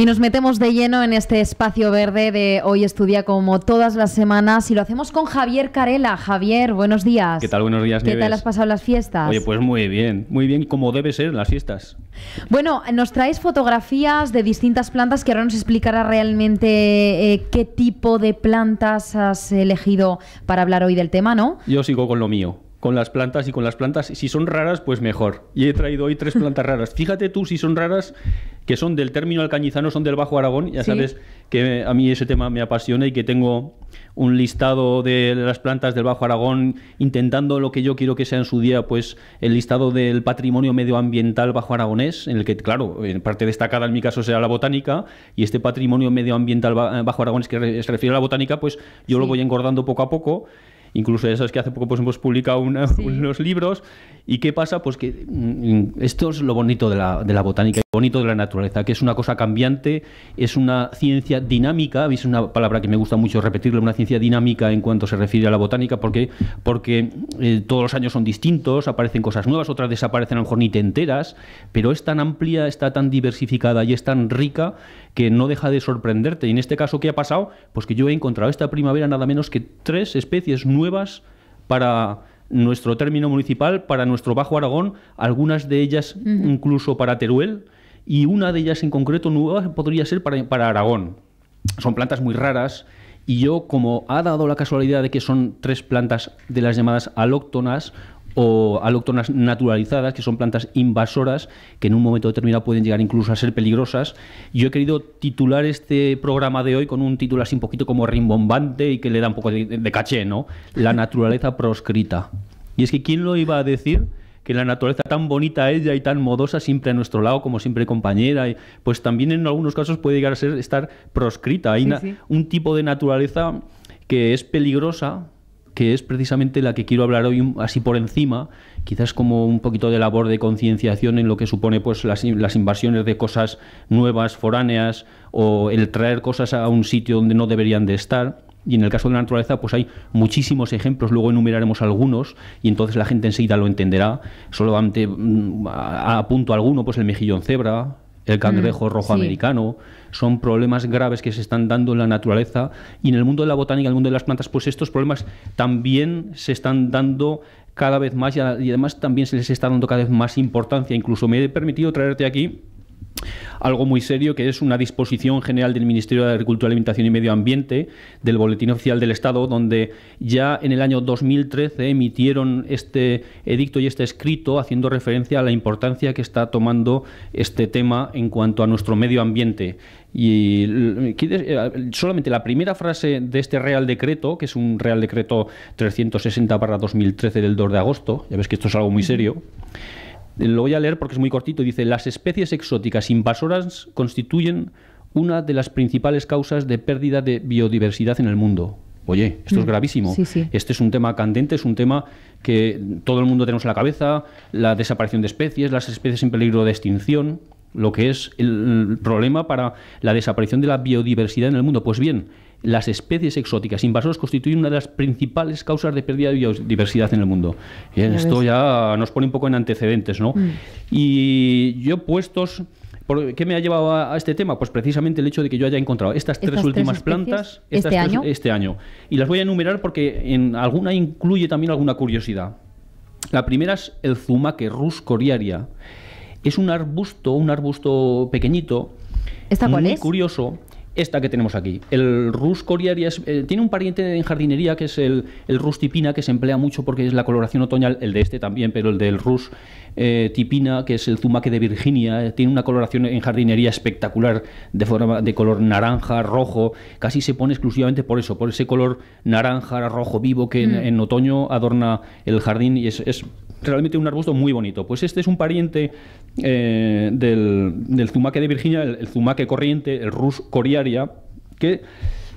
Y nos metemos de lleno en este espacio verde de Hoy Estudia como todas las semanas y lo hacemos con Javier Carela. Javier, buenos días. ¿Qué tal? Buenos días, ¿Qué tal has pasado las fiestas? Oye, pues muy bien, muy bien como debe ser las fiestas. Bueno, nos traes fotografías de distintas plantas que ahora nos explicará realmente eh, qué tipo de plantas has elegido para hablar hoy del tema, ¿no? Yo sigo con lo mío con las plantas y con las plantas. Si son raras, pues mejor. Y he traído hoy tres plantas raras. Fíjate tú si son raras, que son del término alcañizano, son del Bajo Aragón. Ya sabes que a mí ese tema me apasiona y que tengo un listado de las plantas del Bajo Aragón, intentando lo que yo quiero que sea en su día, pues el listado del patrimonio medioambiental bajo aragonés, en el que, claro, en parte destacada en mi caso será la botánica, y este patrimonio medioambiental bajo aragonés que se refiere a la botánica, pues yo lo voy engordando poco a poco. Incluso eso es que hace poco pues, hemos publicado unos libros. ¿Y qué pasa? Pues que mm, esto es lo bonito de la, de la botánica, lo bonito de la naturaleza, que es una cosa cambiante, es una ciencia dinámica, es una palabra que me gusta mucho repetirle, una ciencia dinámica en cuanto se refiere a la botánica, porque, porque eh, todos los años son distintos, aparecen cosas nuevas, otras desaparecen a lo mejor ni te enteras, pero es tan amplia, está tan diversificada y es tan rica que no deja de sorprenderte. Y en este caso, ¿qué ha pasado? Pues que yo he encontrado esta primavera nada menos que tres especies nuevas nuevas para nuestro término municipal, para nuestro Bajo Aragón, algunas de ellas incluso para Teruel, y una de ellas en concreto nueva podría ser para, para Aragón. Son plantas muy raras, y yo, como ha dado la casualidad de que son tres plantas de las llamadas alóctonas o alóctonas naturalizadas, que son plantas invasoras que en un momento determinado pueden llegar incluso a ser peligrosas. Yo he querido titular este programa de hoy con un título así un poquito como rimbombante y que le da un poco de, caché, ¿no? La naturaleza proscrita. Y es que ¿quién lo iba a decir? que la naturaleza tan bonita ella y tan modosa, siempre a nuestro lado, como siempre compañera, pues también en algunos casos puede llegar a ser estar proscrita. Hay un tipo de naturaleza que es peligrosa, que es precisamente la que quiero hablar hoy así por encima, quizás como un poquito de labor de concienciación en lo que supone pues las, invasiones de cosas nuevas, foráneas, o el traer cosas a un sitio donde no deberían de estar. Y en el caso de la naturaleza, pues hay muchísimos ejemplos, luego enumeraremos algunos, y entonces la gente enseguida lo entenderá. Solamente mm, punto alguno, pues el mejillón cebra, el cangrejo mm, rojo americano, son problemas graves que se están dando en la naturaleza y en el mundo de la botánica, en el mundo de las plantas, pues estos problemas también se están dando cada vez más y además también se les está dando cada vez más importancia. Incluso me he permitido traerte aquí algo muy serio que es una disposición general del Ministerio de Agricultura, Alimentación y Medio Ambiente del Boletín Oficial del Estado, donde ya en el año 2013 emitieron este edicto y este escrito haciendo referencia a la importancia que está tomando este tema en cuanto a nuestro medio ambiente. Y eh, solamente la primera frase de este Real Decreto, que es un Real Decreto 360 para 2013 del 2 de agosto, ya ves que esto es algo muy serio, lo voy a leer porque es muy cortito. Dice, las especies exóticas invasoras constituyen una de las principales causas de pérdida de biodiversidad en el mundo. Oye, esto es mm. gravísimo. Este es un tema candente, es un tema que todo el mundo tenemos en la cabeza, la desaparición de especies, las especies en peligro de extinción, lo que es el problema para la desaparición de la biodiversidad en el mundo. Pues bien, las especies exóticas invasoras constituyen una de las principales causas de pérdida de biodiversidad en el mundo. esto ya nos pone un poco en antecedentes, ¿no? Mm. Y yo puestos... ¿Qué me ha llevado a, este tema? Pues precisamente el hecho de que yo haya encontrado estas, tres últimas plantas este, este, año. Y las voy a enumerar porque en alguna incluye también alguna curiosidad. La primera es el zumaque rus coriaria. Es un arbusto, un arbusto pequeñito, ¿Esta muy curioso esta que tenemos aquí. El Rus coriaria eh, tiene un pariente en jardinería que es el, Rus tipina, que se emplea mucho porque es la coloración otoñal, el de este también, pero el del Rus eh, tipina, que es el zumaque de Virginia, eh, tiene una coloración en jardinería espectacular de, forma, de color naranja, rojo, casi se pone exclusivamente por eso, por ese color naranja, rojo vivo que en, mm. otoño adorna el jardín y es realmente un arbusto muy bonito. Pues este es un pariente eh, del, zumaque de Virginia, el, zumaque corriente, el rus coriaria, que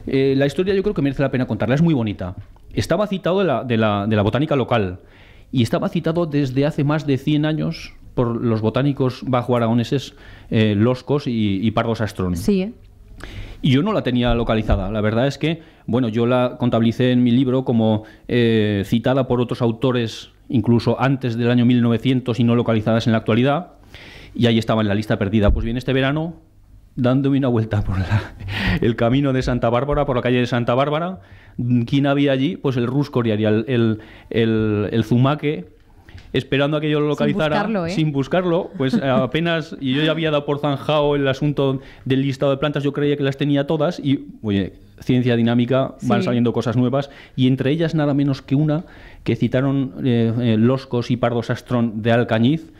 eh, la historia yo creo que merece la pena contarla, es muy bonita. Estaba citado de la, botánica local y estaba citado desde hace más de 100 años por los botánicos bajo aragoneses eh, loscos y, y pardos Sí. Y yo no la tenía localizada. La verdad es que, bueno, yo la contabilicé en mi libro como citada por otros autores incluso antes del año 1900 y no localizadas en la actualidad, y ahí estaba en la lista perdida. Pues bien, este verano, dándome una vuelta por el camino de Santa Bárbara, por la calle de Santa Bárbara, ¿quién había allí? Pues el Ruscor y el, el, Zumaque, esperando a que yo lo localizara ¿eh? sin buscarlo, pues apenas y yo ya había dado por zanjado el asunto del listado de plantas, yo creía que las tenía todas y oye, ciencia dinámica van saliendo cosas nuevas y entre ellas nada menos que una que citaron eh, eh, Loscos y Pardo Sastrón de Alcañiz.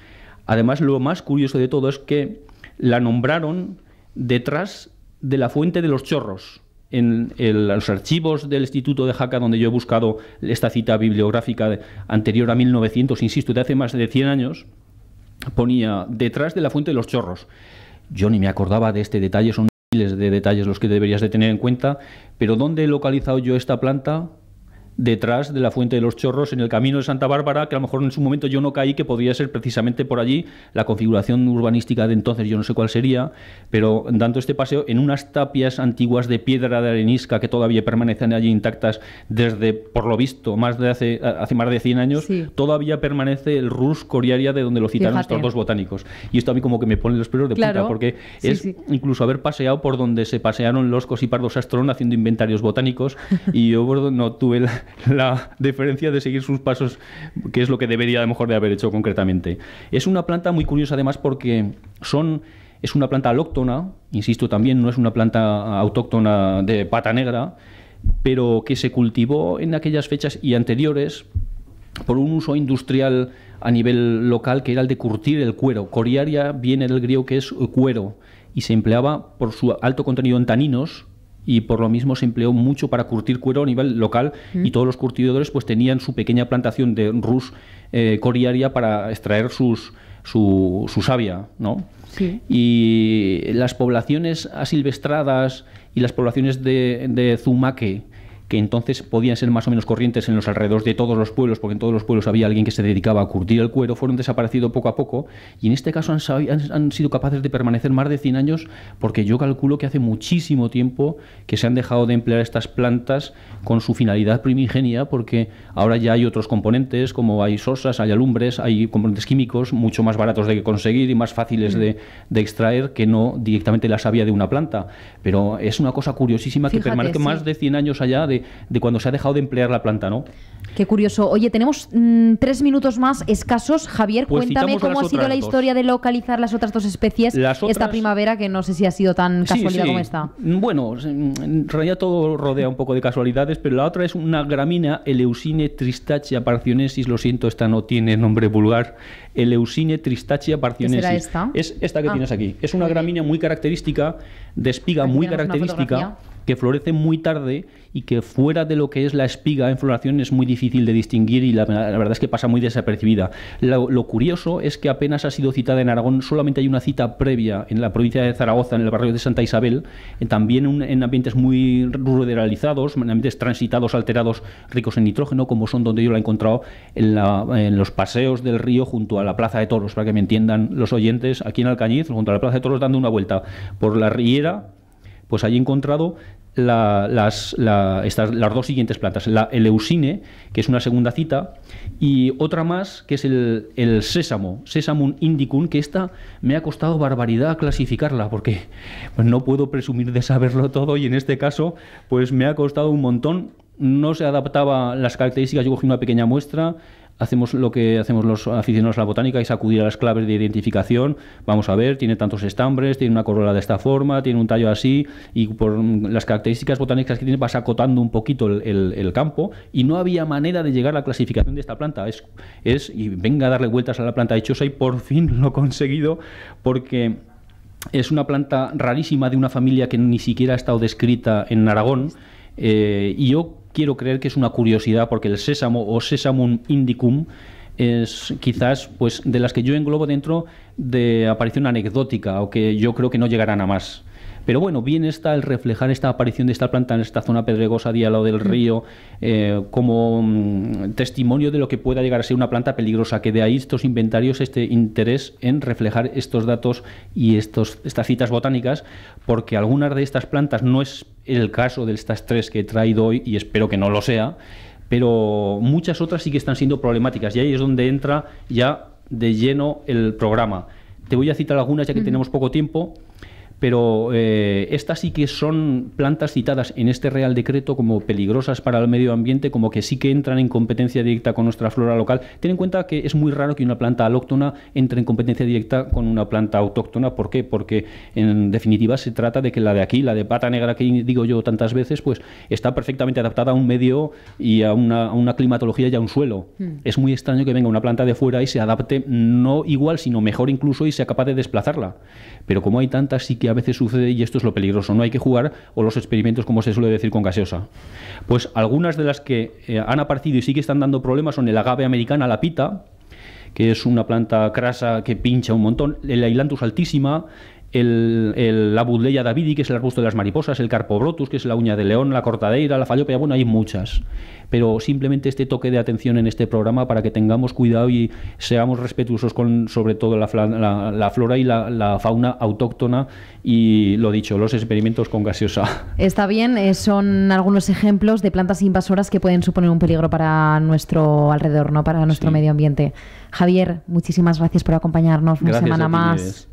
Además, lo más curioso de todo es que la nombraron detrás de la fuente de los chorros. En, los archivos del Instituto de Jaca, donde yo he buscado esta cita bibliográfica anterior a 1900, insisto, de hace más de 100 años, ponía detrás de la fuente de los chorros. Yo ni me acordaba de este detalle, son miles de detalles los que deberías de tener en cuenta, pero ¿dónde he localizado yo esta planta? detrás de la Fuente de los Chorros, en el camino de Santa Bárbara, que a lo mejor en su momento yo no caí, que podría ser precisamente por allí la configuración urbanística de entonces, yo no sé cuál sería, pero dando este paseo en unas tapias antiguas de piedra de arenisca que todavía permanecen allí intactas desde, por lo visto, más de hace, hace más de 100 años, todavía permanece el Rus Coriaria de donde lo citaron estos dos botánicos. Y esto a mí como que me pone los pelos de punta, porque es incluso haber paseado por donde se pasearon los cosipardos astrón haciendo inventarios botánicos, y yo no tuve la la diferencia de seguir sus pasos, que es lo que debería mejor de haber hecho concretamente. Es una planta muy curiosa además porque son es una planta alóctona, insisto también, no es una planta autóctona de pata negra, pero que se cultivó en aquellas fechas y anteriores por un uso industrial a nivel local que era el de curtir el cuero. Coriaria viene del griego que es cuero y se empleaba por su alto contenido en taninos y por lo mismo se empleó mucho para curtir cuero a nivel local y todos los curtidores pues tenían su pequeña plantación de rus eh, coriaria para extraer sus, su, savia, ¿no? Y las poblaciones asilvestradas y las poblaciones de, de zumaque que entonces podían ser más o menos corrientes en los alrededores de todos los pueblos, porque en todos los pueblos había alguien que se dedicaba a curtir el cuero, fueron desaparecidos poco a poco y en este caso han, han, sido capaces de permanecer más de 100 años porque yo calculo que hace muchísimo tiempo que se han dejado de emplear estas plantas con su finalidad primigenia porque ahora ya hay otros componentes como hay sosas, hay alumbres, hay componentes químicos mucho más baratos de conseguir y más fáciles de, extraer que no directamente la savia de una planta. Pero es una cosa curiosísima que permanezca más de 100 años allá de de, cuando se ha dejado de emplear la planta, ¿no? Qué curioso. Oye, tenemos mm, tres minutos más escasos. Javier, pues cuéntame cómo ha sido la historia de localizar las otras dos especies esta primavera, que no sé si ha sido tan casualidad como esta. Mm, bueno, en realidad todo rodea un poco de casualidades, pero la otra es una gramina, Eleusine tristachia parcionensis. Lo siento, esta no tiene nombre vulgar. Eleusine tristachia Parcionesis esta? Es esta que ah. tienes aquí. Es una gramina muy característica, de espiga muy característica que florece muy tarde y que fuera de lo que es la espiga en floración es muy difícil de distinguir y la, verdad es que pasa muy desapercibida. Lo, curioso es que apenas ha sido citada en Aragón, solamente hay una cita previa en la provincia de Zaragoza, en el barrio de Santa Isabel, también en ambientes muy ruralizados, en ambientes transitados, alterados, ricos en nitrógeno, como son donde yo la he encontrado en, en los paseos del río junto a la Plaza de Toros, para que me entiendan los oyentes, aquí en Alcañiz, junto a la Plaza de Toros, dando una vuelta por la Riera pues ahí he encontrado las, dos siguientes plantas, la, el eusine, que es una segunda cita, y otra más, que es el, el sésamo, sesamum indicum, que esta me ha costado barbaridad clasificarla, porque pues, no puedo presumir de saberlo todo, y en este caso, pues me ha costado un montón, no se adaptaba las características, yo cogí una pequeña muestra, hacemos lo que hacemos los aficionados a la botánica, y sacudir a las claves de identificación, vamos a ver, tiene tantos estambres, tiene una corola de esta forma, tiene un tallo así, y por las características botánicas que tiene vas acotando un poquito el, campo, y no había manera de llegar a la clasificación de esta planta, es, es, y venga a darle vueltas a la planta dichosa, y por fin lo he conseguido, porque... Es una planta rarísima de una familia que ni siquiera ha estado descrita en Aragón. Eh, y yo quiero creer que es una curiosidad porque el sésamo o sésamum indicum es quizás pues de las que yo englobo dentro de aparición anecdótica o que yo creo que no llegarán a más. Pero bueno, bien está el reflejar esta aparición de esta planta en esta zona pedregosa, día al lado del mm. río, eh, como mm, testimonio de lo que pueda llegar a ser una planta peligrosa, que de ahí estos inventarios, este interés en reflejar estos datos y estos, estas citas botánicas, porque algunas de estas plantas no es el caso de estas tres que he traído hoy, y espero que no lo sea, pero muchas otras sí que están siendo problemáticas y ahí es donde entra ya de lleno el programa. Te voy a citar algunas ya que mm. tenemos poco tiempo pero eh, estas sí que son plantas citadas en este Real Decreto como peligrosas para el medio ambiente, como que sí que entran en competencia directa con nuestra flora local. Ten en cuenta que es muy raro que una planta alóctona entre en competencia directa con una planta autóctona. ¿Por qué? Porque en definitiva se trata de que la de aquí, la de pata negra que digo yo tantas veces, pues está perfectamente adaptada a un medio y a una, climatología y a un suelo. Hmm. Es muy extraño que venga una planta de fuera y se adapte no igual, sino mejor incluso y sea capaz de desplazarla. Pero como hay tantas, sí que a veces sucede, y esto es lo peligroso, no hay que jugar o los experimentos, como se suele decir, con gaseosa. Pues algunas de las que eh, han aparecido y sí que están dando problemas son el agave americana, la pita, que es una planta crasa que pincha un montón, el Ailantus altísima, el, la budleya davidi, que es el arbusto de las mariposas, el carpobrotus, que es la uña de león, la cortadeira, la fallopea, bueno, hay muchas. Pero simplemente este toque de atención en este programa para que tengamos cuidado y seamos respetuosos con sobre todo la, flora y la, fauna autóctona y lo dicho, los experimentos con gaseosa. Está bien, eh, son algunos ejemplos de plantas invasoras que pueden suponer un peligro para nuestro alrededor, ¿no? para nuestro medio ambiente. Javier, muchísimas gracias por acompañarnos una semana más.